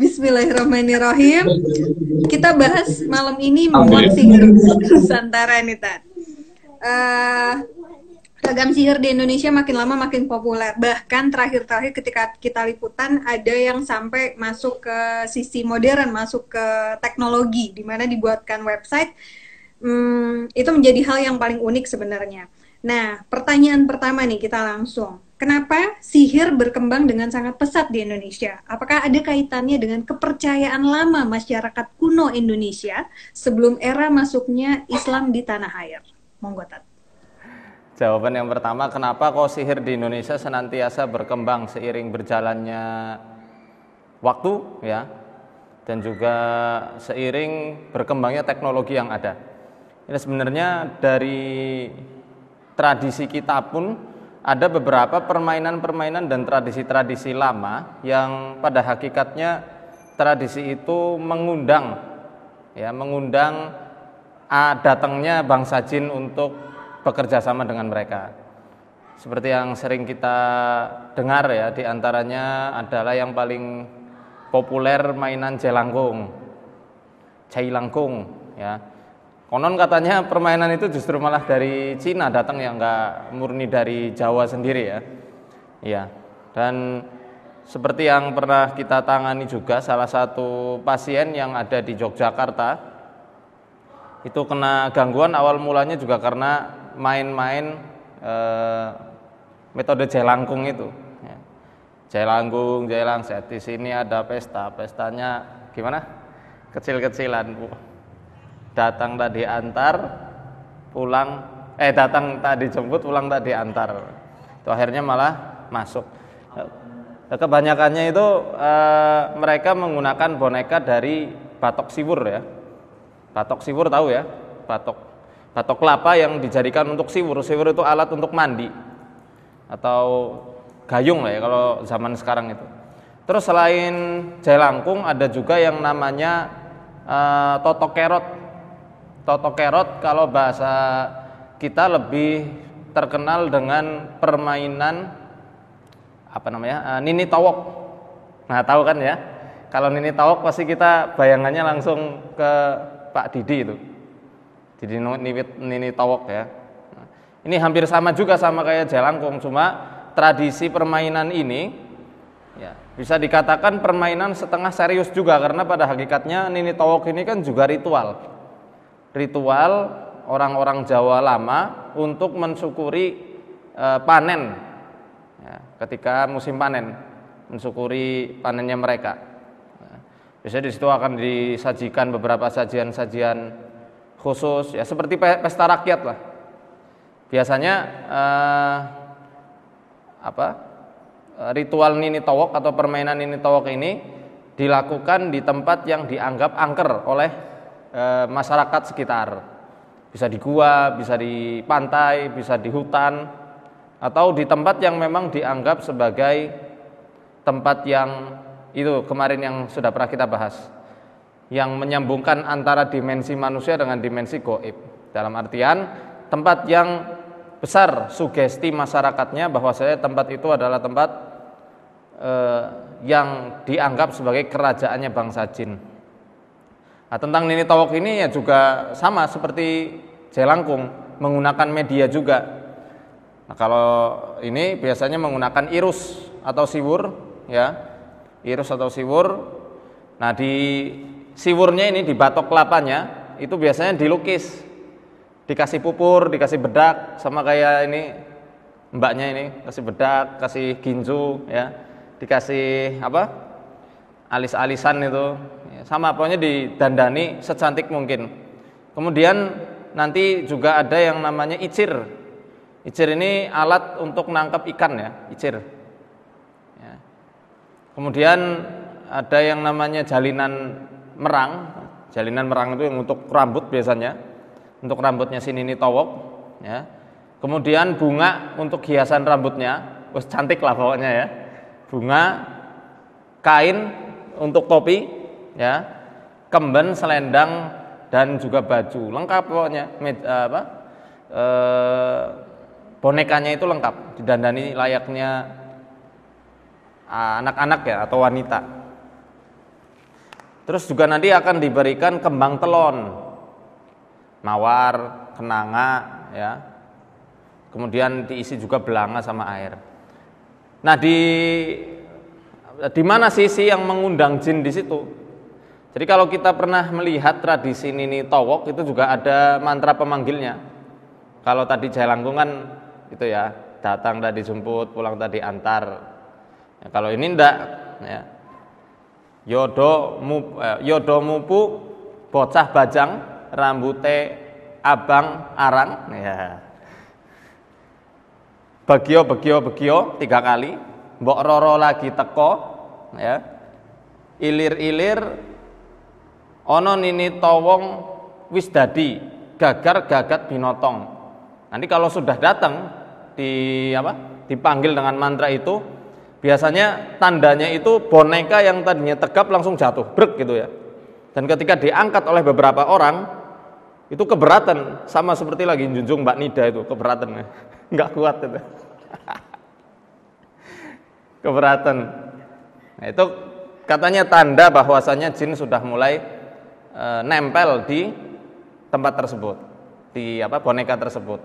Bismillahirrahmanirrahim. Kita bahas malam ini membuat sihir Nusantara nih, Tan. Uh, eh, ragam sihir di Indonesia makin lama makin populer. Bahkan terakhir-terakhir ketika kita liputan ada yang sampai masuk ke sisi modern, masuk ke teknologi, di mana dibuatkan website. Hmm, itu menjadi hal yang paling unik sebenarnya. Nah, pertanyaan pertama nih kita langsung Kenapa sihir berkembang dengan sangat pesat di Indonesia? Apakah ada kaitannya dengan kepercayaan lama masyarakat kuno Indonesia sebelum era masuknya Islam di tanah air? Monggo Tat. Jawaban yang pertama, kenapa kok sihir di Indonesia senantiasa berkembang seiring berjalannya waktu ya dan juga seiring berkembangnya teknologi yang ada. Ini sebenarnya dari tradisi kita pun ada beberapa permainan-permainan dan tradisi-tradisi lama yang pada hakikatnya tradisi itu mengundang ya mengundang datangnya bangsa jin untuk bekerja sama dengan mereka. Seperti yang sering kita dengar ya di antaranya adalah yang paling populer mainan jelangkung. Cailangkung ya. Konon katanya permainan itu justru malah dari Cina datang yang enggak murni dari Jawa sendiri ya. Iya. Dan seperti yang pernah kita tangani juga salah satu pasien yang ada di Yogyakarta itu kena gangguan awal mulanya juga karena main-main e, metode jelangkung itu. Ya. Jelangkung, jelang set di sini ada pesta, pestanya gimana? Kecil-kecilan, Bu datang tak diantar pulang eh datang tak dijemput pulang tak diantar itu akhirnya malah masuk eh, kebanyakannya itu e, mereka menggunakan boneka dari batok siwur ya batok siwur tahu ya batok batok kelapa yang dijadikan untuk siwur siwur itu alat untuk mandi atau gayung lah ya kalau zaman sekarang itu terus selain jelangkung ada juga yang namanya e, eh, totok kerot Toto Kerot kalau bahasa kita lebih terkenal dengan permainan apa namanya? Eh, Nini Tawok. Nah, tahu kan ya? Kalau Nini Tawok pasti kita bayangannya langsung ke Pak Didi itu. Didi Nini Tawok ya. ini hampir sama juga sama kayak jelangkung cuma tradisi permainan ini ya, bisa dikatakan permainan setengah serius juga karena pada hakikatnya Nini Tawok ini kan juga ritual ritual orang-orang Jawa lama untuk mensyukuri e, panen ya, ketika musim panen mensyukuri panennya mereka nah, biasanya di akan disajikan beberapa sajian-sajian khusus ya seperti pesta rakyat lah biasanya e, apa e, ritual nini towok atau permainan nini towok ini dilakukan di tempat yang dianggap angker oleh Eh, masyarakat sekitar. Bisa di gua, bisa di pantai, bisa di hutan atau di tempat yang memang dianggap sebagai tempat yang itu kemarin yang sudah pernah kita bahas yang menyambungkan antara dimensi manusia dengan dimensi goib dalam artian tempat yang besar sugesti masyarakatnya bahwa saya tempat itu adalah tempat eh, yang dianggap sebagai kerajaannya bangsa jin Nah, tentang Nini Tawok ini ya juga sama seperti jelangkung, menggunakan media juga. Nah, kalau ini biasanya menggunakan irus atau siwur, ya. Irus atau siwur. Nah, di siwurnya ini di batok kelapanya itu biasanya dilukis. Dikasih pupur, dikasih bedak sama kayak ini mbaknya ini kasih bedak, kasih ginju ya. Dikasih apa? Alis-alisan itu sama pokoknya didandani secantik mungkin kemudian nanti juga ada yang namanya icir icir ini alat untuk nangkap ikan ya icir ya. kemudian ada yang namanya jalinan merang jalinan merang itu yang untuk rambut biasanya untuk rambutnya sini ini towok ya kemudian bunga untuk hiasan rambutnya wes cantik lah pokoknya ya bunga kain untuk topi ya kemben selendang dan juga baju lengkap pokoknya med, eh, apa e, bonekanya itu lengkap didandani layaknya ah, anak-anak ya atau wanita terus juga nanti akan diberikan kembang telon mawar kenanga ya kemudian diisi juga belanga sama air nah di di mana sisi yang mengundang jin di situ jadi kalau kita pernah melihat tradisi Nini Towok itu juga ada mantra pemanggilnya. Kalau tadi Jailangkung kan itu ya, datang tadi jemput, pulang tadi antar. Ya, kalau ini ndak ya. Yodo mu, eh, yodo mupu bocah bajang rambute abang arang ya. Bagio bagio bagio tiga kali, mbok roro lagi teko ya. Ilir-ilir Ono nini towong wis dadi gagar gagat binotong. Nanti kalau sudah datang di apa? dipanggil dengan mantra itu biasanya tandanya itu boneka yang tadinya tegap langsung jatuh, brek gitu ya. Dan ketika diangkat oleh beberapa orang itu keberatan sama seperti lagi junjung Mbak Nida itu keberatan ya. nggak kuat itu keberatan nah, itu katanya tanda bahwasannya jin sudah mulai e, nempel di tempat tersebut, di apa boneka tersebut.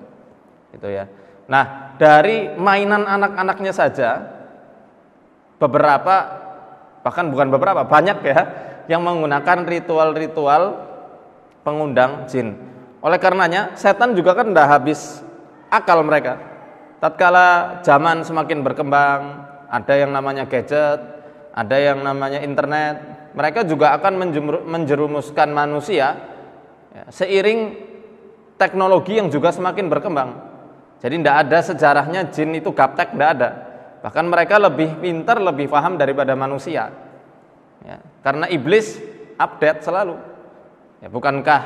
Gitu ya. Nah, dari mainan anak-anaknya saja beberapa bahkan bukan beberapa, banyak ya yang menggunakan ritual-ritual pengundang jin. Oleh karenanya, setan juga kan udah habis akal mereka. Tatkala zaman semakin berkembang, ada yang namanya gadget, ada yang namanya internet. Mereka juga akan menjerumuskan manusia ya, seiring teknologi yang juga semakin berkembang. Jadi tidak ada sejarahnya jin itu gaptek, tidak ada. Bahkan mereka lebih pintar, lebih paham daripada manusia. Ya, karena iblis update selalu. Ya, bukankah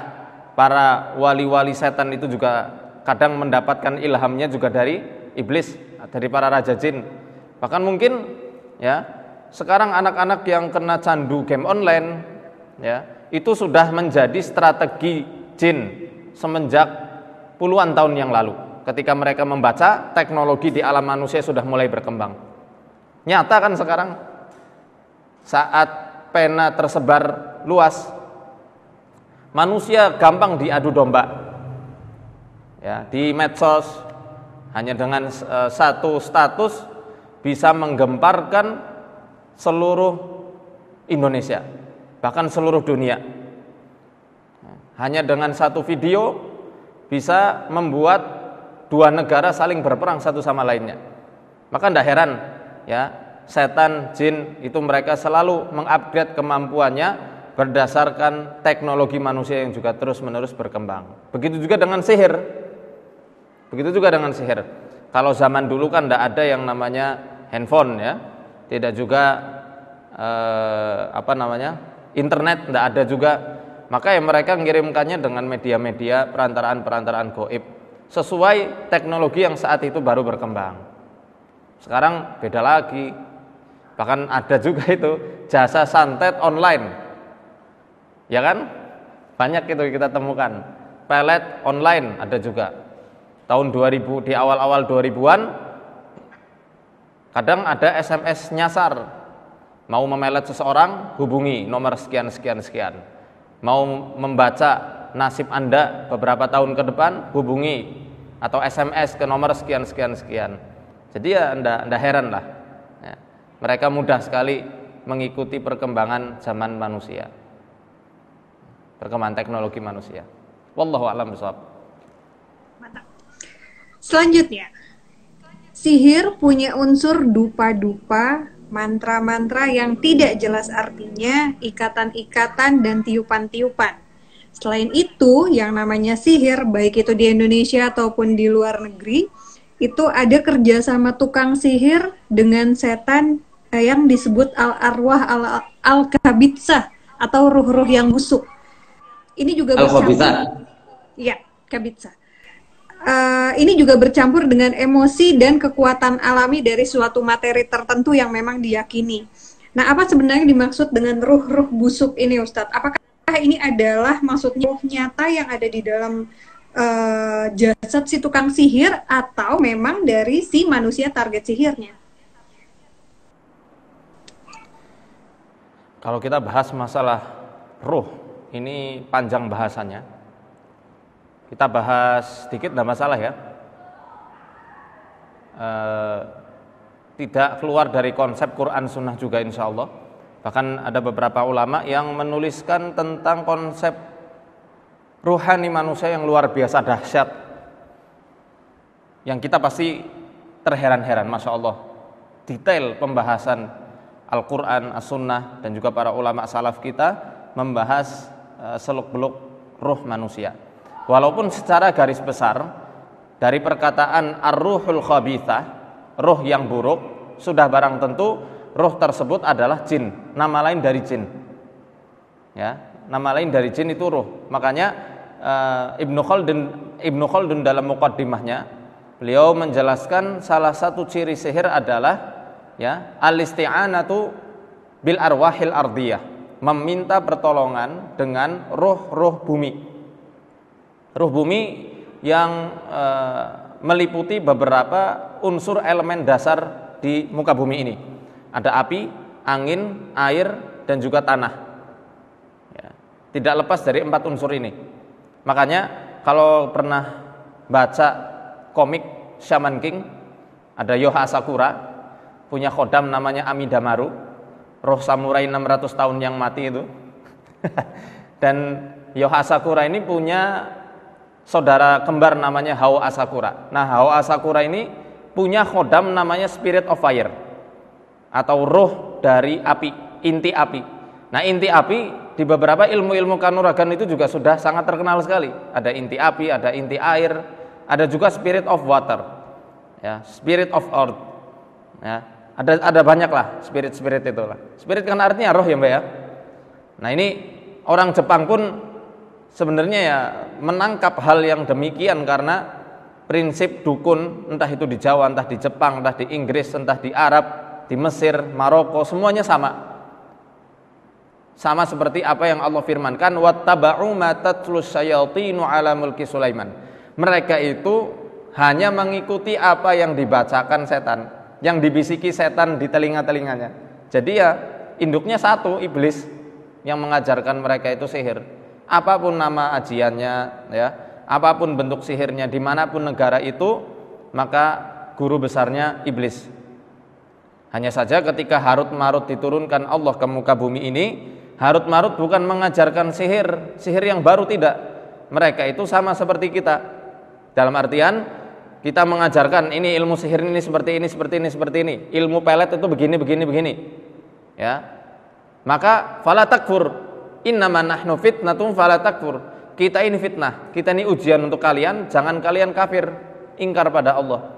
para wali-wali setan itu juga kadang mendapatkan ilhamnya juga dari iblis, dari para raja jin. Bahkan mungkin ya sekarang anak-anak yang kena candu game online ya itu sudah menjadi strategi jin semenjak puluhan tahun yang lalu ketika mereka membaca teknologi di alam manusia sudah mulai berkembang nyata kan sekarang saat pena tersebar luas manusia gampang diadu domba ya di medsos hanya dengan eh, satu status bisa menggemparkan seluruh Indonesia, bahkan seluruh dunia. Hanya dengan satu video bisa membuat dua negara saling berperang satu sama lainnya. Maka tidak heran ya, setan, jin itu mereka selalu mengupgrade kemampuannya berdasarkan teknologi manusia yang juga terus-menerus berkembang. Begitu juga dengan sihir. Begitu juga dengan sihir. Kalau zaman dulu kan tidak ada yang namanya handphone ya tidak juga eh, apa namanya internet tidak ada juga maka ya mereka mengirimkannya dengan media-media perantaraan-perantaraan goib sesuai teknologi yang saat itu baru berkembang sekarang beda lagi bahkan ada juga itu jasa santet online ya kan banyak itu kita temukan pelet online ada juga tahun 2000 di awal-awal 2000-an Kadang ada SMS nyasar, mau memelet seseorang, hubungi nomor sekian sekian sekian. Mau membaca nasib Anda beberapa tahun ke depan, hubungi atau SMS ke nomor sekian sekian sekian. Jadi ya Anda, anda heran lah. Ya. Mereka mudah sekali mengikuti perkembangan zaman manusia. Perkembangan teknologi manusia. Wallahu a'lam bishawab. Selanjutnya, Sihir punya unsur dupa-dupa, mantra-mantra yang tidak jelas artinya, ikatan-ikatan, dan tiupan-tiupan. Selain itu, yang namanya sihir, baik itu di Indonesia ataupun di luar negeri, itu ada kerjasama tukang sihir dengan setan eh, yang disebut al-arwah al-kabitsah atau ruh-ruh yang busuk. Ini juga al bisa... Ya, uh, ini juga bercampur dengan emosi dan kekuatan alami dari suatu materi tertentu yang memang diyakini. Nah, apa sebenarnya dimaksud dengan ruh-ruh busuk ini, Ustadz? Apakah ini adalah maksudnya ruh nyata yang ada di dalam uh, jasad si tukang sihir atau memang dari si manusia target sihirnya? Kalau kita bahas masalah ruh, ini panjang bahasannya kita bahas sedikit tidak masalah ya. E, tidak keluar dari konsep Quran Sunnah juga insya Allah. Bahkan ada beberapa ulama yang menuliskan tentang konsep ruhani manusia yang luar biasa dahsyat. Yang kita pasti terheran-heran, masya Allah. Detail pembahasan Al-Quran, As-Sunnah, dan juga para ulama salaf kita membahas eh, seluk-beluk ruh manusia. Walaupun secara garis besar dari perkataan ar-ruhul khabithah, ruh yang buruk, sudah barang tentu ruh tersebut adalah jin, nama lain dari jin. Ya, nama lain dari jin itu ruh. Makanya uh, Ibnu Khaldun Ibnu Khaldun dalam mukaddimahnya beliau menjelaskan salah satu ciri sihir adalah ya al-isti'anatu bil arwahil ardiyah, meminta pertolongan dengan ruh-ruh bumi ruh bumi yang e, meliputi beberapa unsur elemen dasar di muka bumi ini. Ada api, angin, air, dan juga tanah. Ya. Tidak lepas dari empat unsur ini. Makanya kalau pernah baca komik Shaman King, ada Yoha Asakura, punya kodam namanya Amidamaru, roh samurai 600 tahun yang mati itu. dan Yoha Asakura ini punya saudara kembar namanya Hao Asakura. Nah, Hao Asakura ini punya khodam namanya Spirit of Fire atau roh dari api, inti api. Nah, inti api di beberapa ilmu-ilmu kanuragan itu juga sudah sangat terkenal sekali. Ada inti api, ada inti air, ada juga spirit of water. Ya, spirit of earth. Ya, ada ada banyak lah spirit-spirit itulah. Spirit kan artinya roh ya, Mbak ya. Nah, ini orang Jepang pun sebenarnya ya menangkap hal yang demikian karena prinsip dukun entah itu di Jawa, entah di Jepang, entah di Inggris, entah di Arab, di Mesir, Maroko, semuanya sama. Sama seperti apa yang Allah firmankan, wattaba'u ma tatlus syayatinu ala mulki Sulaiman. Mereka itu hanya mengikuti apa yang dibacakan setan, yang dibisiki setan di telinga-telinganya. Jadi ya induknya satu iblis yang mengajarkan mereka itu sihir apapun nama ajiannya ya apapun bentuk sihirnya dimanapun negara itu maka guru besarnya iblis hanya saja ketika Harut Marut diturunkan Allah ke muka bumi ini Harut Marut bukan mengajarkan sihir sihir yang baru tidak mereka itu sama seperti kita dalam artian kita mengajarkan ini ilmu sihir ini seperti ini seperti ini seperti ini ilmu pelet itu begini begini begini ya maka falatakfur takfur Innama nahnu fitnatum fala takfur. Kita ini fitnah, kita ini ujian untuk kalian, jangan kalian kafir, ingkar pada Allah.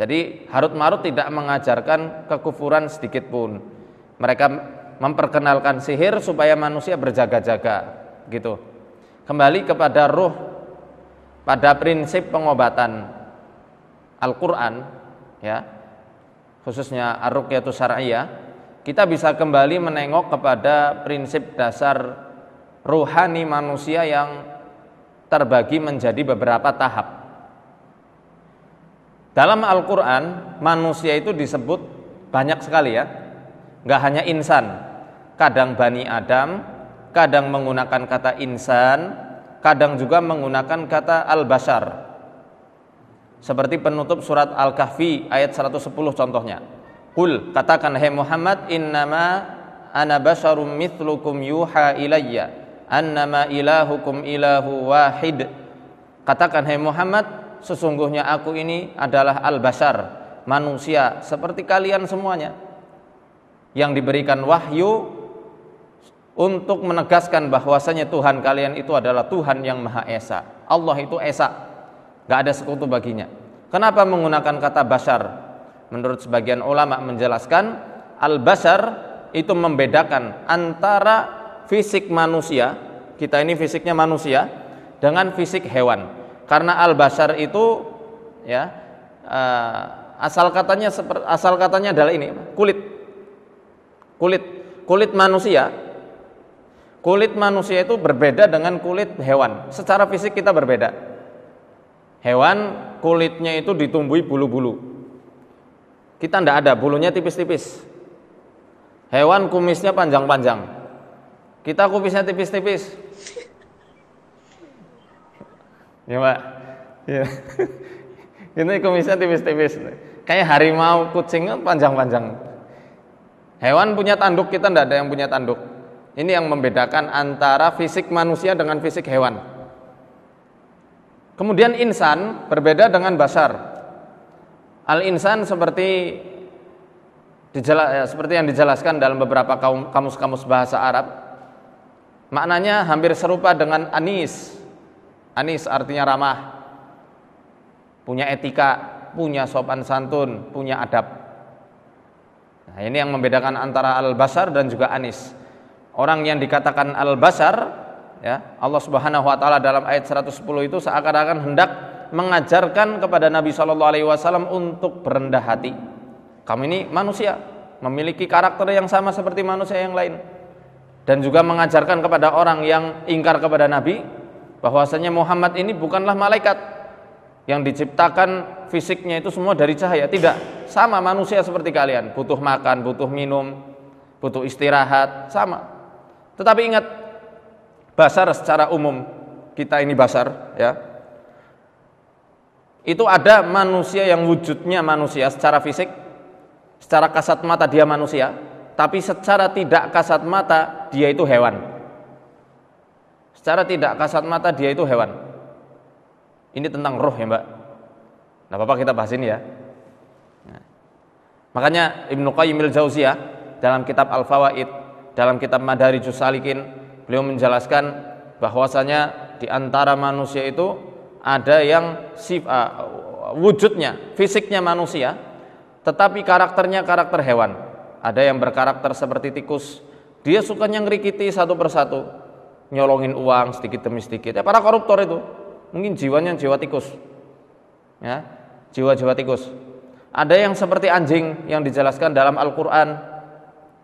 Jadi Harut Marut tidak mengajarkan kekufuran sedikit pun. Mereka memperkenalkan sihir supaya manusia berjaga-jaga gitu. Kembali kepada ruh pada prinsip pengobatan Al-Qur'an ya. Khususnya Ar-Ruqyatu Syar'iyyah kita bisa kembali menengok kepada prinsip dasar rohani manusia yang terbagi menjadi beberapa tahap. Dalam Al-Quran, manusia itu disebut banyak sekali ya. Nggak hanya insan, kadang Bani Adam, kadang menggunakan kata insan, kadang juga menggunakan kata Al-Bashar. Seperti penutup surat Al-Kahfi ayat 110 contohnya. Kul katakan hai hey Muhammad innama ana basyarum mithlukum yuha ilayya annama ilahukum ilahu wahid. Katakan hai hey Muhammad sesungguhnya aku ini adalah al-bashar manusia seperti kalian semuanya yang diberikan wahyu untuk menegaskan bahwasanya Tuhan kalian itu adalah Tuhan yang Maha Esa. Allah itu Esa. Gak ada sekutu baginya. Kenapa menggunakan kata bashar? menurut sebagian ulama menjelaskan al-basar itu membedakan antara fisik manusia, kita ini fisiknya manusia dengan fisik hewan. Karena al-basar itu ya eh, asal katanya asal katanya adalah ini, kulit. Kulit kulit manusia kulit manusia itu berbeda dengan kulit hewan. Secara fisik kita berbeda. Hewan kulitnya itu ditumbuhi bulu-bulu kita tidak ada, bulunya tipis-tipis. Hewan kumisnya panjang-panjang. Kita kumisnya tipis-tipis. Ya Pak. Ya. Ini kumisnya tipis-tipis. Kayak harimau, kucing kan panjang-panjang. Hewan punya tanduk, kita tidak ada yang punya tanduk. Ini yang membedakan antara fisik manusia dengan fisik hewan. Kemudian insan berbeda dengan basar al insan seperti ya, seperti yang dijelaskan dalam beberapa kamus-kamus bahasa Arab maknanya hampir serupa dengan anis anis artinya ramah punya etika punya sopan santun punya adab nah ini yang membedakan antara al basar dan juga anis orang yang dikatakan al basar ya Allah Subhanahu wa taala dalam ayat 110 itu seakan-akan hendak mengajarkan kepada Nabi Shallallahu Alaihi Wasallam untuk berendah hati. Kamu ini manusia, memiliki karakter yang sama seperti manusia yang lain, dan juga mengajarkan kepada orang yang ingkar kepada Nabi bahwasanya Muhammad ini bukanlah malaikat yang diciptakan fisiknya itu semua dari cahaya, tidak sama manusia seperti kalian, butuh makan, butuh minum, butuh istirahat, sama. Tetapi ingat, basar secara umum kita ini basar, ya itu ada manusia yang wujudnya manusia secara fisik, secara kasat mata dia manusia, tapi secara tidak kasat mata dia itu hewan. Secara tidak kasat mata dia itu hewan. Ini tentang roh ya mbak. Nah bapak kita bahas ini ya. Nah. Makanya Ibnu Qayyim al-Jauziyah dalam kitab Al-Fawaid, dalam kitab Madari Jusalikin, beliau menjelaskan bahwasanya di antara manusia itu ada yang sif, uh, wujudnya, fisiknya manusia, tetapi karakternya karakter hewan. Ada yang berkarakter seperti tikus, dia suka nyengrikiti satu persatu, nyolongin uang sedikit demi sedikit. Ya, para koruptor itu mungkin jiwanya jiwa tikus, ya jiwa-jiwa tikus. Ada yang seperti anjing yang dijelaskan dalam Al-Quran,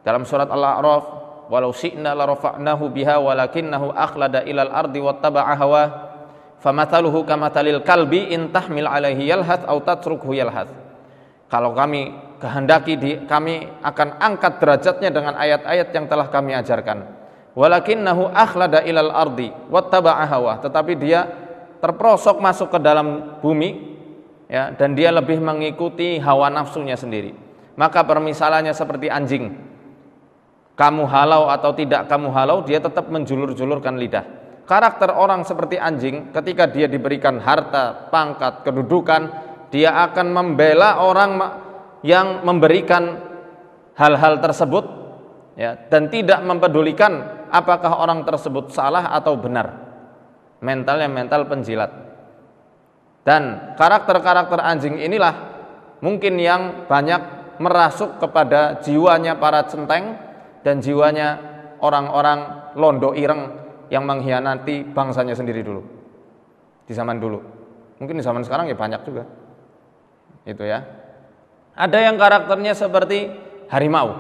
dalam surat Al-A'raf, walau la rafa'nahu biha walakinnahu akhlada ilal ardi wattaba'a hawah famathaluhu kamathalil kalbi intahmil alaihi yalhath au tatrukhu yalhath kalau kami kehendaki di, kami akan angkat derajatnya dengan ayat-ayat yang telah kami ajarkan walakinnahu akhlada ilal ardi wattaba'a hawa tetapi dia terprosok masuk ke dalam bumi ya dan dia lebih mengikuti hawa nafsunya sendiri maka permisalannya seperti anjing kamu halau atau tidak kamu halau dia tetap menjulur-julurkan lidah Karakter orang seperti anjing ketika dia diberikan harta, pangkat, kedudukan, dia akan membela orang yang memberikan hal-hal tersebut ya dan tidak mempedulikan apakah orang tersebut salah atau benar. Mentalnya mental penjilat. Dan karakter-karakter anjing inilah mungkin yang banyak merasuk kepada jiwanya para centeng dan jiwanya orang-orang londo ireng yang mengkhianati bangsanya sendiri dulu di zaman dulu mungkin di zaman sekarang ya banyak juga itu ya ada yang karakternya seperti harimau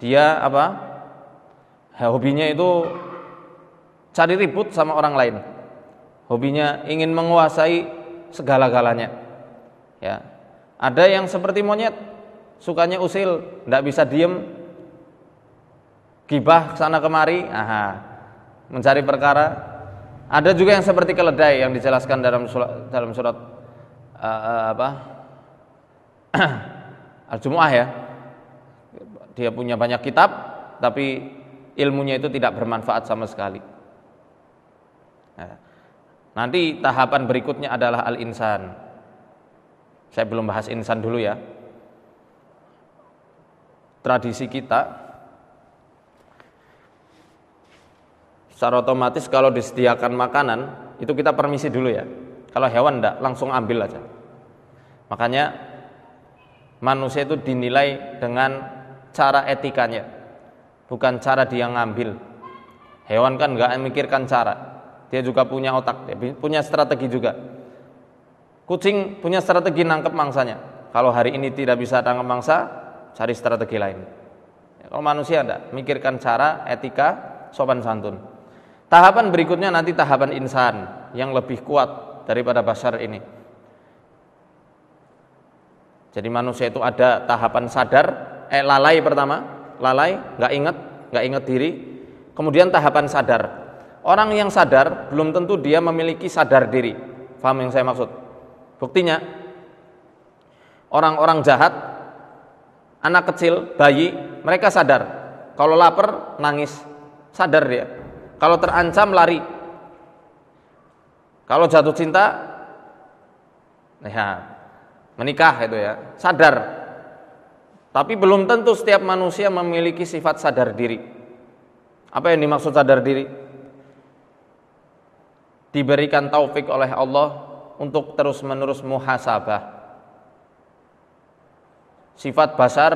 dia apa hobinya itu cari ribut sama orang lain hobinya ingin menguasai segala-galanya ya ada yang seperti monyet sukanya usil tidak bisa diem gibah sana kemari aha mencari perkara. Ada juga yang seperti keledai yang dijelaskan dalam surat, dalam surat uh, apa? Al-Jumu'ah ya. Dia punya banyak kitab tapi ilmunya itu tidak bermanfaat sama sekali. Nah, nanti tahapan berikutnya adalah al-insan. Saya belum bahas insan dulu ya. Tradisi kita secara otomatis kalau disediakan makanan itu kita permisi dulu ya kalau hewan enggak langsung ambil aja makanya manusia itu dinilai dengan cara etikanya bukan cara dia ngambil hewan kan enggak memikirkan cara dia juga punya otak dia punya strategi juga kucing punya strategi nangkep mangsanya kalau hari ini tidak bisa tangkap mangsa cari strategi lain kalau manusia enggak mikirkan cara etika sopan santun Tahapan berikutnya nanti tahapan insan yang lebih kuat daripada basar ini. Jadi manusia itu ada tahapan sadar, eh lalai pertama, lalai, nggak inget, nggak inget diri. Kemudian tahapan sadar. Orang yang sadar belum tentu dia memiliki sadar diri. Paham yang saya maksud? Buktinya orang-orang jahat, anak kecil, bayi, mereka sadar. Kalau lapar, nangis, sadar dia kalau terancam lari. Kalau jatuh cinta ya menikah itu ya, sadar. Tapi belum tentu setiap manusia memiliki sifat sadar diri. Apa yang dimaksud sadar diri? Diberikan taufik oleh Allah untuk terus-menerus muhasabah. Sifat basar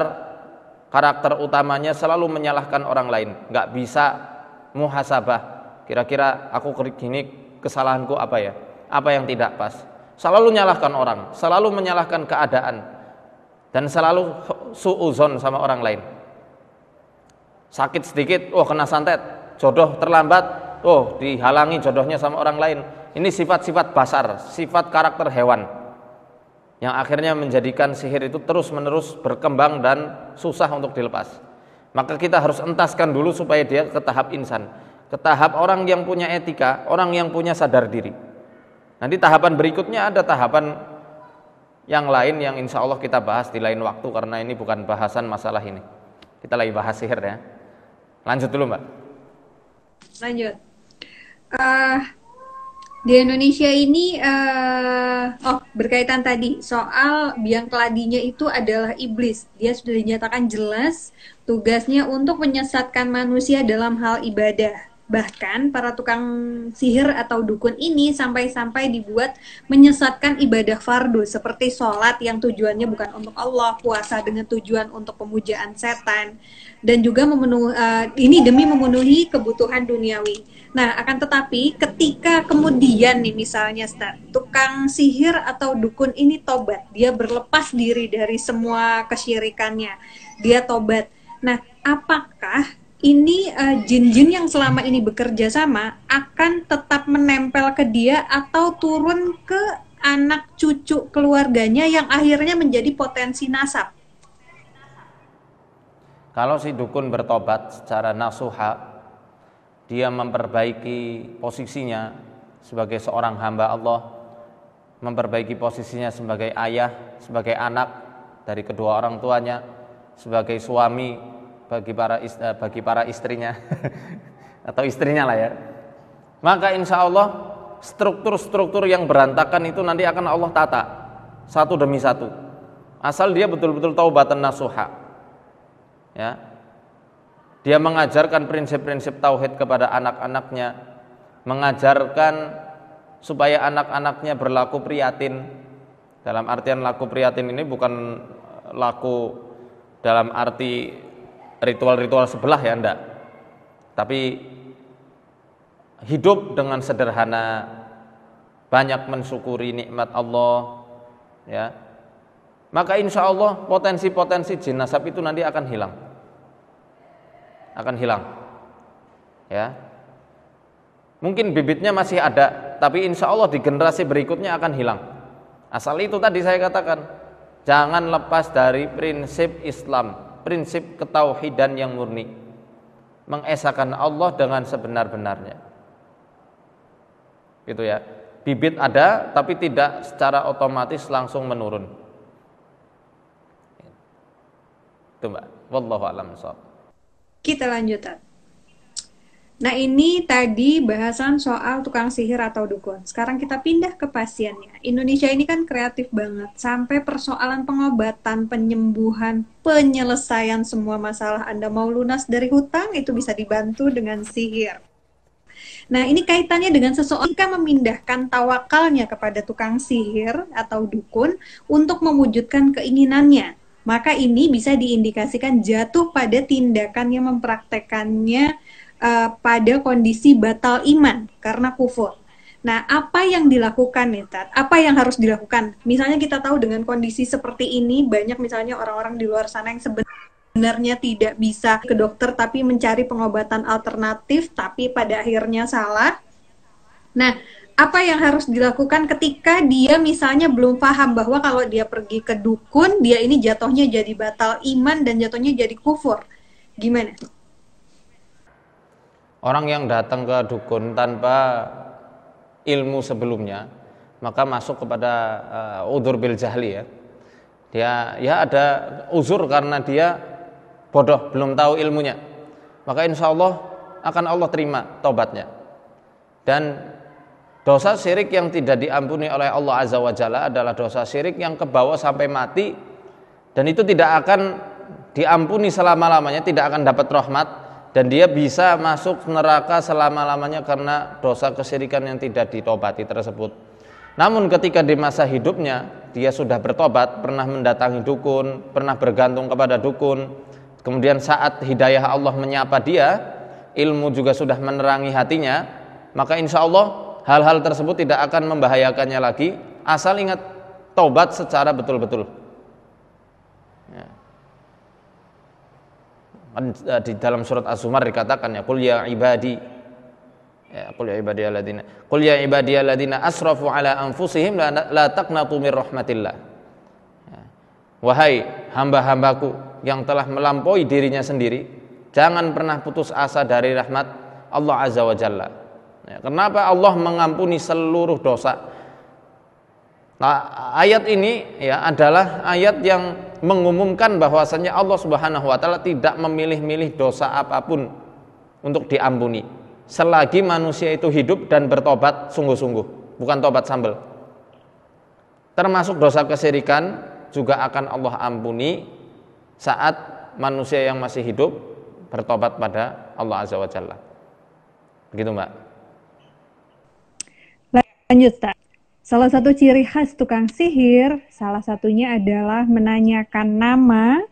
karakter utamanya selalu menyalahkan orang lain, nggak bisa muhasabah. Kira-kira aku ini kesalahanku apa ya? Apa yang tidak pas? Selalu nyalahkan orang, selalu menyalahkan keadaan dan selalu suuzon sama orang lain. Sakit sedikit, oh kena santet. Jodoh terlambat, oh dihalangi jodohnya sama orang lain. Ini sifat-sifat basar, sifat karakter hewan yang akhirnya menjadikan sihir itu terus-menerus berkembang dan susah untuk dilepas. Maka kita harus entaskan dulu supaya dia ke tahap insan, ke tahap orang yang punya etika, orang yang punya sadar diri. Nanti tahapan berikutnya ada tahapan yang lain yang insya Allah kita bahas di lain waktu karena ini bukan bahasan masalah ini. Kita lagi bahas sihir ya. Lanjut dulu mbak. Lanjut. Uh, di Indonesia ini uh, oh berkaitan tadi soal biang keladinya itu adalah iblis. Dia sudah dinyatakan jelas tugasnya untuk menyesatkan manusia dalam hal ibadah. Bahkan para tukang sihir atau dukun ini sampai-sampai dibuat menyesatkan ibadah fardu seperti sholat yang tujuannya bukan untuk Allah, puasa dengan tujuan untuk pemujaan setan, dan juga memenuhi, uh, ini demi memenuhi kebutuhan duniawi. Nah, akan tetapi ketika kemudian nih misalnya start, tukang sihir atau dukun ini tobat, dia berlepas diri dari semua kesyirikannya, dia tobat. Nah, apakah ini jin eh, jin-jin yang selama ini bekerja sama akan tetap menempel ke dia atau turun ke anak cucu keluarganya yang akhirnya menjadi potensi nasab. Kalau si dukun bertobat secara nasuha, dia memperbaiki posisinya sebagai seorang hamba Allah, memperbaiki posisinya sebagai ayah, sebagai anak dari kedua orang tuanya, sebagai suami bagi para eh, bagi para istrinya atau istrinya lah ya. Maka insya Allah struktur-struktur yang berantakan itu nanti akan Allah tata satu demi satu. Asal dia betul-betul taubatan nasuha. Ya. Dia mengajarkan prinsip-prinsip tauhid kepada anak-anaknya, mengajarkan supaya anak-anaknya berlaku prihatin. Dalam artian laku prihatin ini bukan laku dalam arti ritual-ritual sebelah ya enggak tapi hidup dengan sederhana banyak mensyukuri nikmat Allah ya maka insya Allah potensi-potensi jin nasab itu nanti akan hilang akan hilang ya mungkin bibitnya masih ada tapi insya Allah di generasi berikutnya akan hilang asal itu tadi saya katakan jangan lepas dari prinsip Islam prinsip ketauhidan yang murni mengesahkan Allah dengan sebenar-benarnya gitu ya bibit ada tapi tidak secara otomatis langsung menurun itu mbak wallahu alam kita lanjutkan Nah, ini tadi bahasan soal tukang sihir atau dukun. Sekarang kita pindah ke pasiennya. Indonesia ini kan kreatif banget, sampai persoalan pengobatan, penyembuhan, penyelesaian semua masalah Anda mau lunas dari hutang itu bisa dibantu dengan sihir. Nah, ini kaitannya dengan seseorang yang memindahkan tawakalnya kepada tukang sihir atau dukun untuk mewujudkan keinginannya. Maka ini bisa diindikasikan jatuh pada tindakan yang mempraktekannya uh, pada kondisi batal iman karena kufur. Nah, apa yang dilakukan nih, Tat? Apa yang harus dilakukan? Misalnya kita tahu dengan kondisi seperti ini, banyak misalnya orang-orang di luar sana yang sebenarnya tidak bisa ke dokter, tapi mencari pengobatan alternatif, tapi pada akhirnya salah. Nah, apa yang harus dilakukan ketika dia misalnya belum paham bahwa kalau dia pergi ke dukun, dia ini jatuhnya jadi batal iman dan jatuhnya jadi kufur? Gimana? Orang yang datang ke dukun tanpa ilmu sebelumnya, maka masuk kepada uh, eh, udur bil jahli ya. Dia ya ada uzur karena dia bodoh, belum tahu ilmunya. Maka insya Allah akan Allah terima tobatnya. Dan dosa syirik yang tidak diampuni oleh Allah Azza wa Jalla adalah dosa syirik yang kebawa sampai mati dan itu tidak akan diampuni selama-lamanya, tidak akan dapat rahmat dan dia bisa masuk neraka selama-lamanya karena dosa kesyirikan yang tidak ditobati tersebut. Namun ketika di masa hidupnya dia sudah bertobat, pernah mendatangi dukun, pernah bergantung kepada dukun, kemudian saat hidayah Allah menyapa dia, ilmu juga sudah menerangi hatinya, maka insya Allah hal-hal tersebut tidak akan membahayakannya lagi, asal ingat tobat secara betul-betul. Kan, eh, di dalam surat Az-Zumar dikatakan ya qul ya ibadi ya qul ya ibadi alladziina qul ya ibadi alladziina asrafu ala anfusihim la, la taqnatu min rahmatillah ya. wahai hamba-hambaku yang telah melampaui dirinya sendiri jangan pernah putus asa dari rahmat Allah azza wa jalla ya, kenapa Allah mengampuni seluruh dosa Nah, ayat ini ya adalah ayat yang mengumumkan bahwasannya Allah Subhanahu wa taala tidak memilih-milih dosa apapun untuk diampuni selagi manusia itu hidup dan bertobat sungguh-sungguh, bukan tobat sambel. Termasuk dosa kesirikan juga akan Allah ampuni saat manusia yang masih hidup bertobat pada Allah Azza wa Jalla. Begitu, Mbak. Lanjut, Ustaz. Salah satu ciri khas tukang sihir, salah satunya adalah menanyakan nama,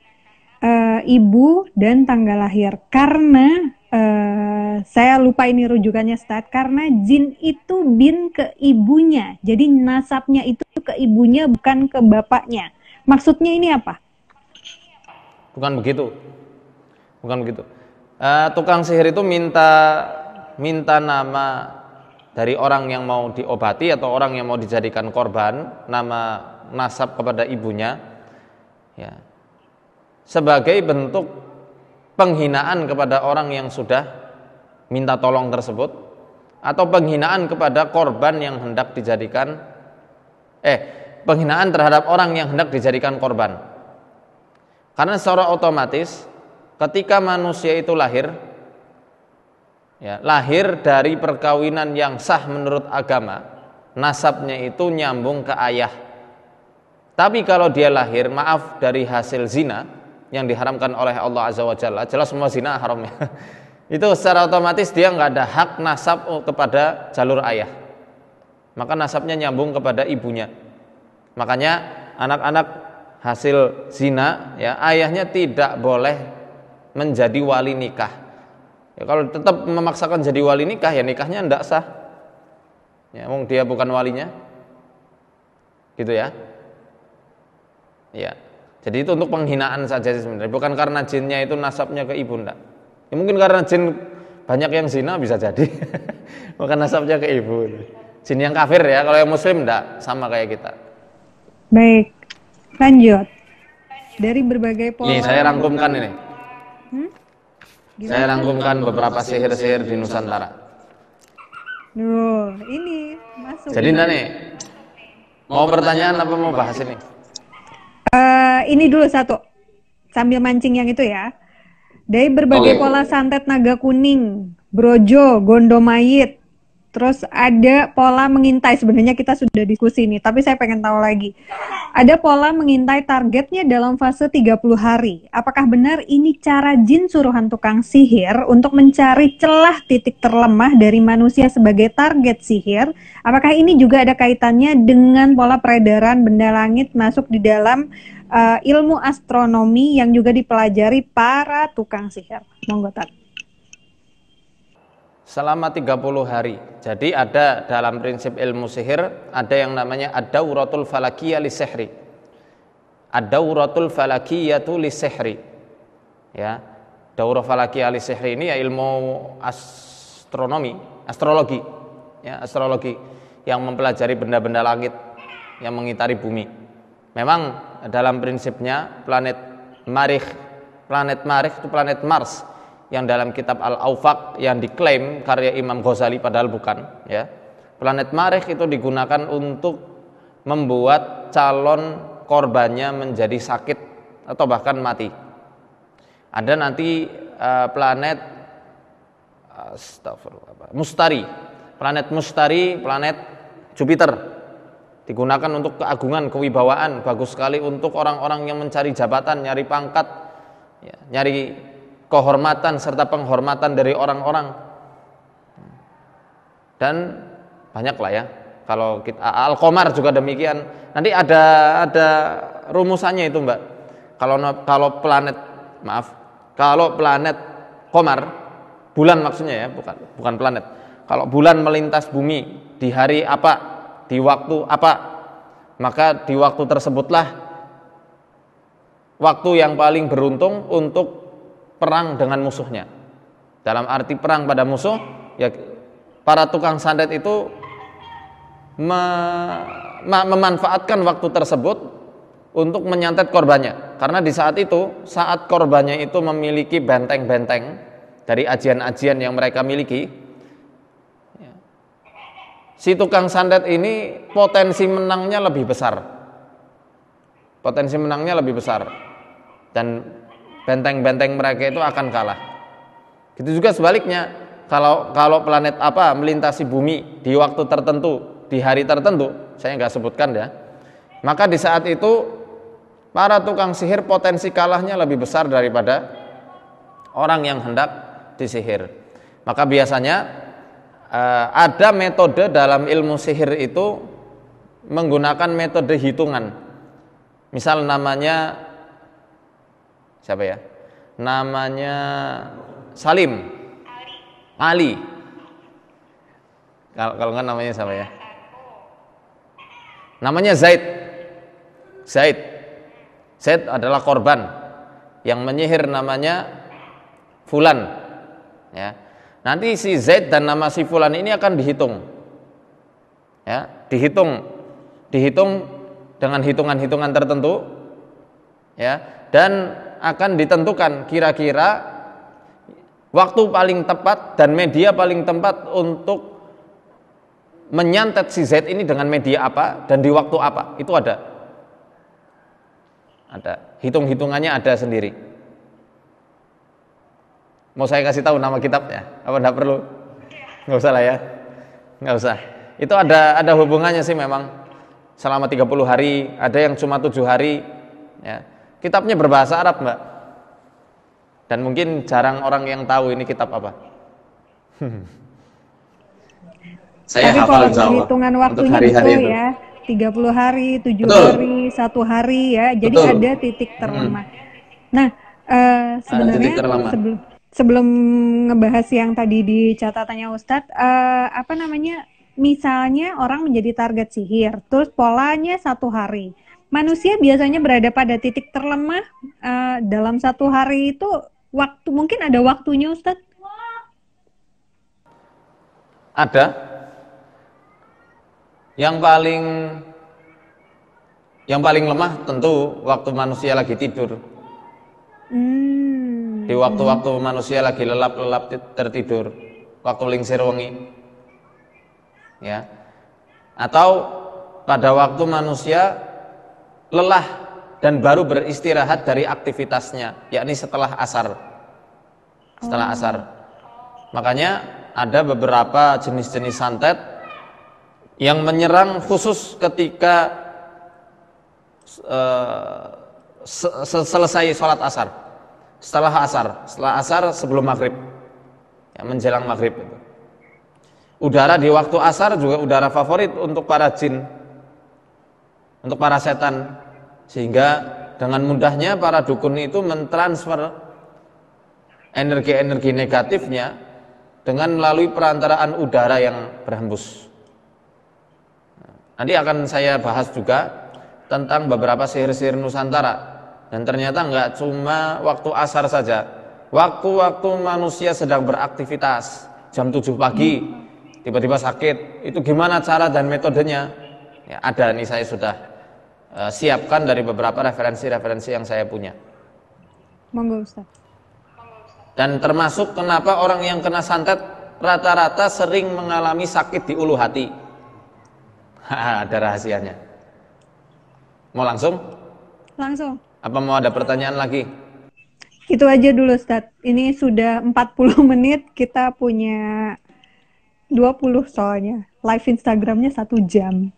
uh, ibu, dan tanggal lahir. Karena uh, saya lupa ini rujukannya stat, karena jin itu bin ke ibunya. Jadi nasabnya itu ke ibunya bukan ke bapaknya. Maksudnya ini apa? Bukan begitu. Bukan begitu. Uh, tukang sihir itu minta minta nama dari orang yang mau diobati atau orang yang mau dijadikan korban nama nasab kepada ibunya ya sebagai bentuk penghinaan kepada orang yang sudah minta tolong tersebut atau penghinaan kepada korban yang hendak dijadikan eh penghinaan terhadap orang yang hendak dijadikan korban karena secara otomatis ketika manusia itu lahir ya, lahir dari perkawinan yang sah menurut agama, nasabnya itu nyambung ke ayah. Tapi kalau dia lahir, maaf dari hasil zina yang diharamkan oleh Allah Azza wa Jalla, jelas semua zina haramnya. itu secara otomatis dia nggak ada hak nasab kepada jalur ayah. Maka nasabnya nyambung kepada ibunya. Makanya anak-anak hasil zina, ya ayahnya tidak boleh menjadi wali nikah Ya, kalau tetap memaksakan jadi wali nikah ya nikahnya tidak sah. Ya, mong dia bukan walinya. Gitu ya. Ya. Jadi itu untuk penghinaan saja sih sebenarnya, bukan karena jinnya itu nasabnya ke ibu ndak. Ya mungkin karena jin banyak yang zina bisa jadi. bukan nasabnya ke ibu. Jin yang kafir ya, kalau yang muslim ndak sama kayak kita. Baik. Lanjut. Dari berbagai pola. Nih, saya rangkumkan ini. Hmm? Gimana? Saya rangkumkan beberapa sihir-sihir di Nusantara. Nuh, ini masuk. Jadi nih, mau pertanyaan apa mau bahas ini? Uh, ini dulu satu, sambil mancing yang itu ya. Dari berbagai okay. pola santet naga kuning, brojo, gondomayit, Terus ada pola mengintai. Sebenarnya kita sudah diskusi ini, tapi saya pengen tahu lagi. Ada pola mengintai targetnya dalam fase 30 hari. Apakah benar ini cara jin suruhan tukang sihir untuk mencari celah titik terlemah dari manusia sebagai target sihir? Apakah ini juga ada kaitannya dengan pola peredaran benda langit masuk di dalam uh, ilmu astronomi yang juga dipelajari para tukang sihir? Monggo, tak selama 30 hari. Jadi ada dalam prinsip ilmu sihir ada yang namanya ad-dauratul falakiyah li sihri. Ad-dauratul falakiyatu li sihri. Ya. Daurah falakiyah li sihri ini ya ilmu astronomi, astrologi. Ya, astrologi yang mempelajari benda-benda langit yang mengitari bumi. Memang dalam prinsipnya planet Marikh, planet Marikh itu planet Mars yang dalam kitab Al-Aufaq yang diklaim karya Imam Ghazali padahal bukan ya. Planet Marikh itu digunakan untuk membuat calon korbannya menjadi sakit atau bahkan mati. Ada nanti eh, planet Mustari. Planet Mustari, planet Jupiter digunakan untuk keagungan, kewibawaan, bagus sekali untuk orang-orang yang mencari jabatan, nyari pangkat, ya, nyari kehormatan serta penghormatan dari orang-orang dan banyak lah ya kalau kita Alkomar juga demikian nanti ada ada rumusannya itu mbak kalau kalau planet maaf kalau planet Komar bulan maksudnya ya bukan bukan planet kalau bulan melintas bumi di hari apa di waktu apa maka di waktu tersebutlah waktu yang paling beruntung untuk perang dengan musuhnya. Dalam arti perang pada musuh, ya para tukang sandet itu me memanfaatkan waktu tersebut untuk menyantet korbannya. Karena di saat itu, saat korbannya itu memiliki benteng-benteng dari ajian-ajian yang mereka miliki, ya, si tukang sandet ini potensi menangnya lebih besar. Potensi menangnya lebih besar. Dan benteng-benteng mereka itu akan kalah. Gitu juga sebaliknya, kalau kalau planet apa melintasi bumi di waktu tertentu, di hari tertentu, saya nggak sebutkan ya, maka di saat itu para tukang sihir potensi kalahnya lebih besar daripada orang yang hendak disihir. Maka biasanya eh, ada metode dalam ilmu sihir itu menggunakan metode hitungan. Misal namanya siapa ya? Namanya Salim. Ali. Kalau kalau enggak namanya siapa ya? Namanya Zaid. Zaid. Zaid adalah korban yang menyihir namanya Fulan. Ya. Nanti si Zaid dan nama si Fulan ini akan dihitung. Ya, dihitung dihitung dengan hitungan-hitungan tertentu ya dan akan ditentukan kira-kira waktu paling tepat dan media paling tepat untuk menyantet si Z ini dengan media apa dan di waktu apa. Itu ada. Ada. Hitung-hitungannya ada sendiri. Mau saya kasih tahu nama kitabnya? Apa enggak perlu? nggak usah lah ya. nggak usah. Itu ada ada hubungannya sih memang. Selama 30 hari, ada yang cuma tujuh hari, ya. Kitabnya berbahasa Arab, Mbak. Dan mungkin jarang orang yang tahu ini kitab apa. Saya Tapi hafal kalau perhitungan waktunya hari-hari gitu ya, tiga ya. 30 hari, 7 betul. hari, satu hari ya. Jadi betul. ada titik terlemah. Hmm. Nah, uh, sebenarnya sebelum sebelum ngebahas yang tadi di catatannya Ustadz, uh, apa namanya? Misalnya orang menjadi target sihir, terus polanya satu hari manusia biasanya berada pada titik terlemah uh, dalam satu hari itu waktu mungkin ada waktunya Ustaz? Ada. Yang paling yang paling lemah tentu waktu manusia lagi tidur. Hmm. Di waktu-waktu manusia lagi lelap-lelap tertidur, waktu lingsir wengi. Ya. Atau pada waktu manusia lelah dan baru beristirahat dari aktivitasnya, yakni setelah asar. Setelah oh. asar. Makanya ada beberapa jenis-jenis santet yang menyerang khusus ketika uh, selesai sholat asar. Setelah asar, setelah asar sebelum maghrib, ya, menjelang maghrib. Udara di waktu asar juga udara favorit untuk para jin untuk para setan sehingga dengan mudahnya para dukun itu mentransfer energi-energi negatifnya dengan melalui perantaraan udara yang berhembus. Nah, nanti akan saya bahas juga tentang beberapa sihir-sihir Nusantara dan ternyata nggak cuma waktu asar saja waktu-waktu manusia sedang beraktivitas jam 7 pagi tiba-tiba sakit itu gimana cara dan metodenya ya, ada nih saya sudah Eh, siapkan dari beberapa referensi-referensi yang saya punya. Monggo Ustaz. Dan termasuk kenapa orang yang kena santet rata-rata sering mengalami sakit di ulu hati. Ada rahasianya. Mau langsung? Langsung. Apa mau ada pertanyaan lagi? Itu aja dulu Ustaz. Ini sudah 40 menit kita punya 20 soalnya. Live Instagramnya satu jam.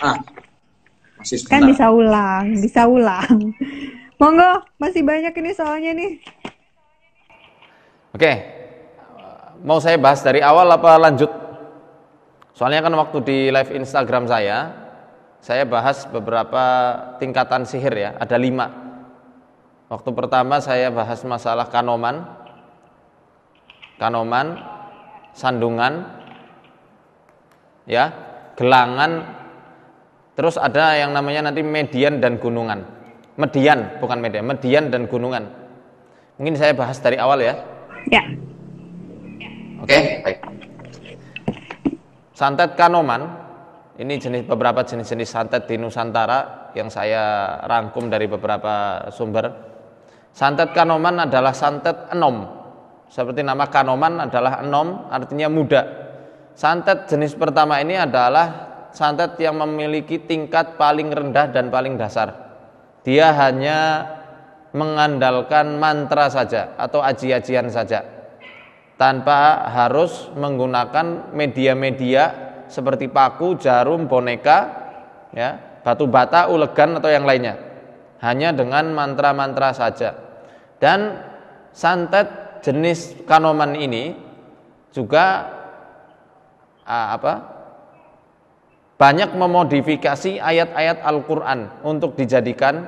Ah, masih Kan bisa ulang, bisa ulang. Monggo, masih banyak ini soalnya nih. Oke, mau saya bahas dari awal apa lanjut? Soalnya kan waktu di live Instagram saya, saya bahas beberapa tingkatan sihir ya, ada lima. Waktu pertama saya bahas masalah kanoman, kanoman, sandungan, ya, gelangan, Terus ada yang namanya nanti median dan gunungan. Median, bukan median, median dan gunungan. Mungkin saya bahas dari awal ya. Ya. Oke, okay, Santet kanoman, ini jenis beberapa jenis-jenis santet di Nusantara yang saya rangkum dari beberapa sumber. Santet kanoman adalah santet enom. Seperti nama kanoman adalah enom, artinya muda. Santet jenis pertama ini adalah santet yang memiliki tingkat paling rendah dan paling dasar. Dia hanya mengandalkan mantra saja atau aji-ajian saja tanpa harus menggunakan media-media seperti paku, jarum, boneka, ya, batu bata, ulegan atau yang lainnya. Hanya dengan mantra-mantra saja. Dan santet jenis kanoman ini juga ah, apa? banyak memodifikasi ayat-ayat Al-Quran untuk dijadikan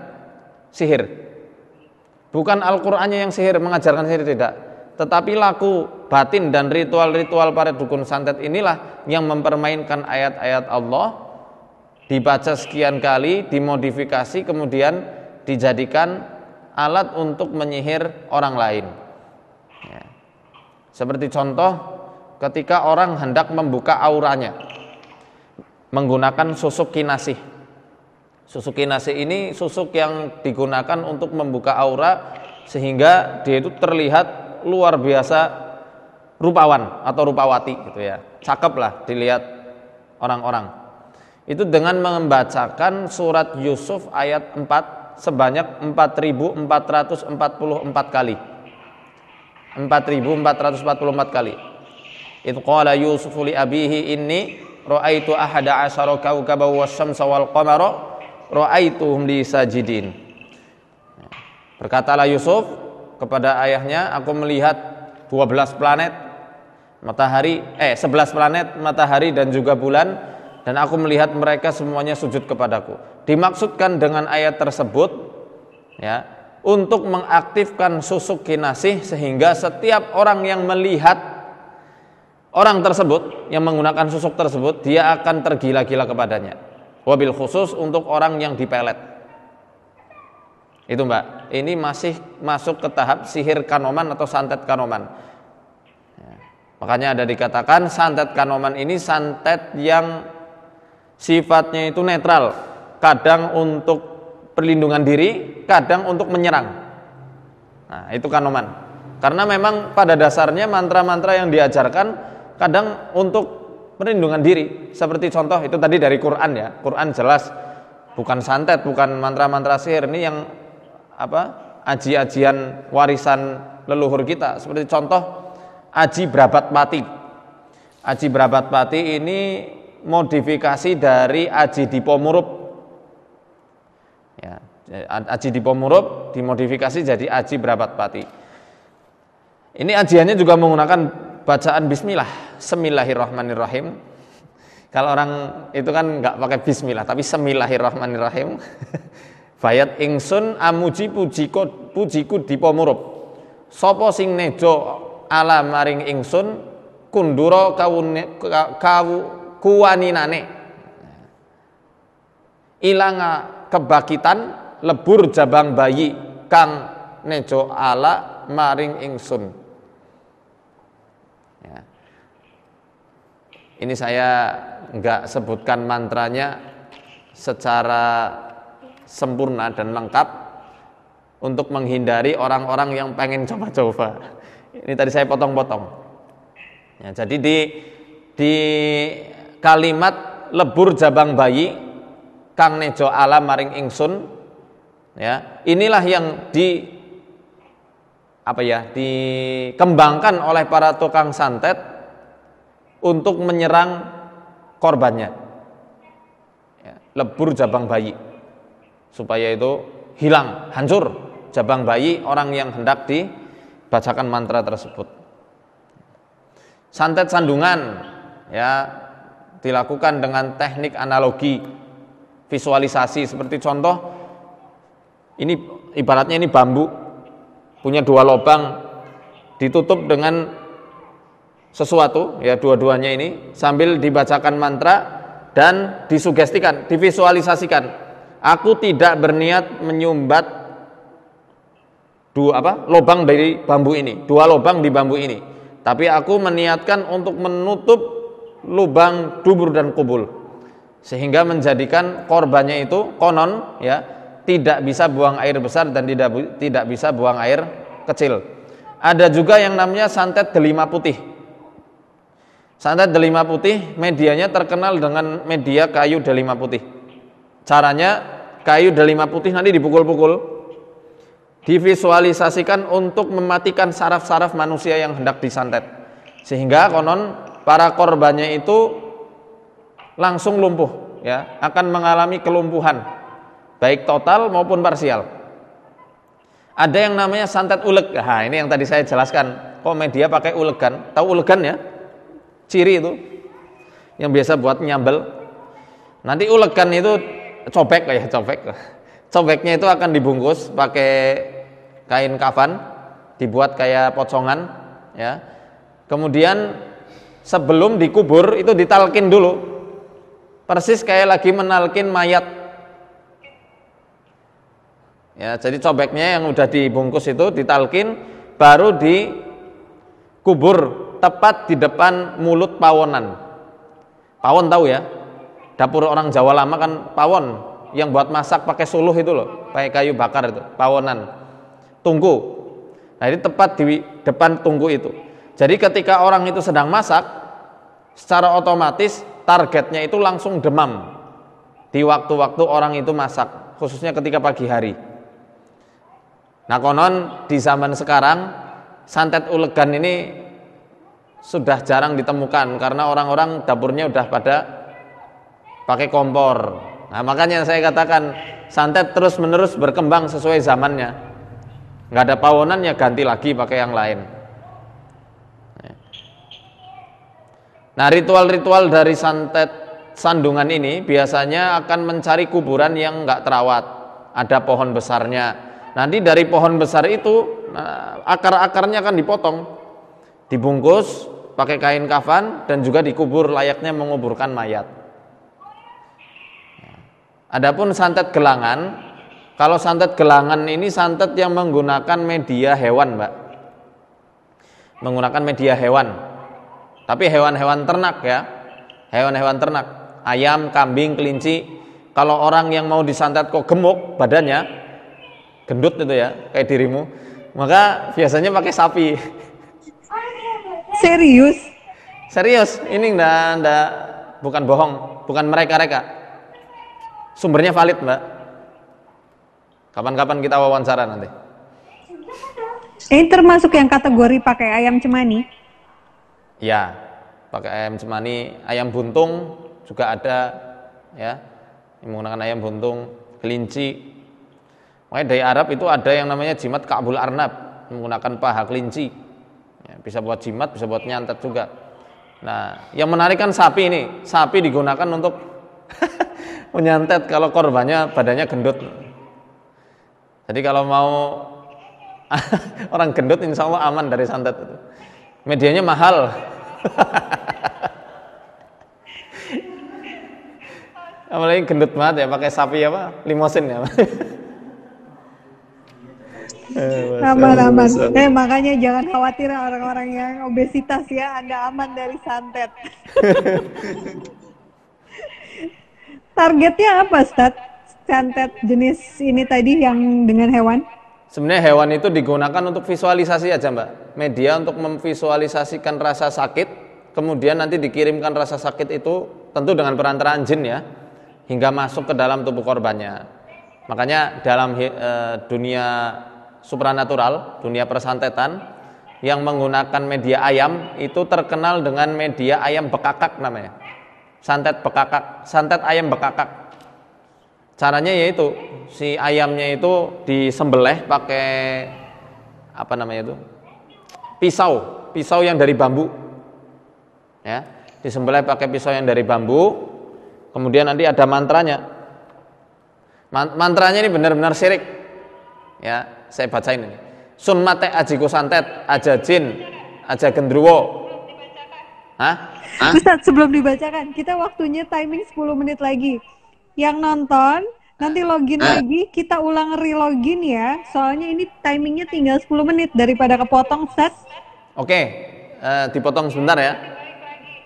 sihir. Bukan Al-Qurannya yang sihir, mengajarkan sihir tidak. Tetapi laku batin dan ritual-ritual para dukun santet inilah yang mempermainkan ayat-ayat Allah dibaca sekian kali, dimodifikasi, kemudian dijadikan alat untuk menyihir orang lain. Ya. Seperti contoh, ketika orang hendak membuka auranya, menggunakan susuk kinasi, Susuk kinasi ini susuk yang digunakan untuk membuka aura sehingga dia itu terlihat luar biasa rupawan atau rupawati gitu ya. Cakep lah dilihat orang-orang. Itu dengan membacakan surat Yusuf ayat 4 sebanyak 4444 kali. 4444 kali. Itu qala Yusuf li abihi inni Ra'aitu ahada asyara kawkaba wasyamsa wal qamara ra'aituhum li sajidin. Berkatalah Yusuf kepada ayahnya, aku melihat 12 planet matahari eh 11 planet matahari dan juga bulan dan aku melihat mereka semuanya sujud kepadaku. Dimaksudkan dengan ayat tersebut ya untuk mengaktifkan susuk kinasih sehingga setiap orang yang melihat orang tersebut yang menggunakan susuk tersebut dia akan tergila-gila kepadanya wabil khusus untuk orang yang dipelet itu mbak ini masih masuk ke tahap sihir kanoman atau santet kanoman ya. makanya ada dikatakan santet kanoman ini santet yang sifatnya itu netral kadang untuk perlindungan diri kadang untuk menyerang nah itu kanoman karena memang pada dasarnya mantra-mantra yang diajarkan kadang untuk perlindungan diri seperti contoh itu tadi dari Quran ya Quran jelas bukan santet bukan mantra-mantra sihir ini yang apa aji-ajian warisan leluhur kita seperti contoh aji berabat pati aji berabat pati ini modifikasi dari aji dipomurup ya aji dipomurup dimodifikasi jadi aji berabat pati ini ajiannya juga menggunakan bacaan bismillah, semillahirrahmanirrahim. Kalau orang itu kan nggak pakai bismillah, tapi semillahirrahmanirrahim. Bayat ingsun amuji pujiku, pujiku dipomurup. Sopo sing nejo ala maring ingsun kunduro kawune kawu kuwaninane. Ilanga kebakitan lebur jabang bayi kang nejo ala maring ingsun Ini saya nggak sebutkan mantranya secara sempurna dan lengkap untuk menghindari orang-orang yang pengen coba-coba. Ini tadi saya potong-potong. Ya, jadi di di kalimat lebur jabang bayi kang nejo ala maring ingsun ya inilah yang di apa ya dikembangkan oleh para tukang santet untuk menyerang korbannya. Ya, lebur jabang bayi supaya itu hilang, hancur jabang bayi orang yang hendak dibacakan mantra tersebut. Santet sandungan ya dilakukan dengan teknik analogi visualisasi seperti contoh ini ibaratnya ini bambu punya dua lubang ditutup dengan sesuatu ya dua-duanya ini sambil dibacakan mantra dan disugestikan, divisualisasikan. Aku tidak berniat menyumbat dua apa? lubang dari bambu ini, dua lubang di bambu ini. Tapi aku meniatkan untuk menutup lubang dubur dan kubul sehingga menjadikan korbannya itu konon ya tidak bisa buang air besar dan tidak tidak bisa buang air kecil. Ada juga yang namanya santet delima putih Santet delima putih, medianya terkenal dengan media kayu delima putih. Caranya kayu delima putih nanti dipukul-pukul. Divisualisasikan untuk mematikan saraf-saraf manusia yang hendak disantet. Sehingga konon para korbannya itu langsung lumpuh ya, akan mengalami kelumpuhan baik total maupun parsial. Ada yang namanya santet ulek, Nah, ini yang tadi saya jelaskan. Kok media pakai ulegan? Tahu ulegan ya? ciri itu yang biasa buat nyambel nanti ulekan itu cobek ya cobek cobeknya itu akan dibungkus pakai kain kafan dibuat kayak pocongan ya kemudian sebelum dikubur itu ditalkin dulu persis kayak lagi menalkin mayat ya jadi cobeknya yang udah dibungkus itu ditalkin baru dikubur tepat di depan mulut pawonan. Pawon tahu ya? Dapur orang Jawa lama kan pawon yang buat masak pakai suluh itu loh, pakai kayu bakar itu, pawonan. Tunggu. Nah, ini tepat di depan tunggu itu. Jadi ketika orang itu sedang masak, secara otomatis targetnya itu langsung demam di waktu-waktu orang itu masak, khususnya ketika pagi hari. Nah konon di zaman sekarang santet ulegan ini sudah jarang ditemukan karena orang-orang dapurnya sudah pada pakai kompor. Nah, makanya saya katakan santet terus-menerus berkembang sesuai zamannya. Nggak ada pawonan ya ganti lagi pakai yang lain. Nah, ritual-ritual dari santet sandungan ini biasanya akan mencari kuburan yang nggak terawat, ada pohon besarnya. Nanti dari pohon besar itu nah, akar-akarnya akan dipotong, dibungkus, pakai kain kafan dan juga dikubur layaknya menguburkan mayat. Adapun santet gelangan, kalau santet gelangan ini santet yang menggunakan media hewan, Mbak. Menggunakan media hewan. Tapi hewan-hewan ternak ya. Hewan-hewan ternak, ayam, kambing, kelinci. Kalau orang yang mau disantet kok gemuk badannya, gendut itu ya, kayak dirimu, maka biasanya pakai sapi. Serius? Serius, ini enggak, enggak bukan bohong, bukan mereka-reka. Sumbernya valid, Mbak. Kapan-kapan kita wawancara nanti. Ini eh, termasuk yang kategori pakai ayam cemani? Ya, pakai ayam cemani, ayam buntung juga ada ya. Yang menggunakan ayam buntung, kelinci. Makanya dari Arab itu ada yang namanya jimat Ka'bul Arnab, menggunakan paha kelinci. Ya, bisa buat jimat, bisa buat nyantet juga. Nah, yang menarik kan sapi ini. Sapi digunakan untuk menyantet kalau korbannya badannya gendut. Jadi kalau mau orang gendut insya Allah aman dari santet itu. Medianya mahal. Apalagi gendut banget ya pakai sapi apa? Limosin ya aman aman eh makanya jangan khawatir ya orang-orang yang obesitas ya anda aman dari santet targetnya apa stat santet jenis ini tadi yang dengan hewan sebenarnya hewan itu digunakan untuk visualisasi aja mbak media untuk memvisualisasikan rasa sakit kemudian nanti dikirimkan rasa sakit itu tentu dengan perantaraan jin ya hingga masuk ke dalam tubuh korbannya makanya dalam uh, dunia supranatural, dunia persantetan yang menggunakan media ayam itu terkenal dengan media ayam bekakak namanya. Santet bekakak, santet ayam bekakak. Caranya yaitu si ayamnya itu disembelih pakai apa namanya itu? pisau, pisau yang dari bambu. Ya, disembelih pakai pisau yang dari bambu. Kemudian nanti ada mantranya. Mantranya ini benar-benar sirik. Ya, saya bacain ini. Sun mate aji santet, aja jin, aja gendruwo. Hah? Hah? Ustaz, sebelum dibacakan, kita waktunya timing 10 menit lagi. Yang nonton, nanti login Hah? lagi, kita ulang re-login ya. Soalnya ini timingnya tinggal 10 menit daripada kepotong, Ustaz. Oke, uh, dipotong sebentar ya.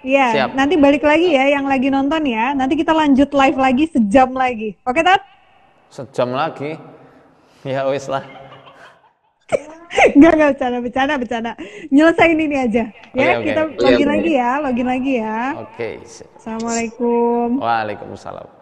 Iya, nanti balik lagi ya yang lagi nonton ya. Nanti kita lanjut live lagi sejam lagi. Oke, Tat? Sejam lagi? Ya, wis lah. Enggak, enggak bercanda, bercanda, bercanda. Nyelesain ini aja. Ya, okay, kita login lagi ya, login lagi ya. Oke. Okay. Assalamualaikum. Waalaikumsalam.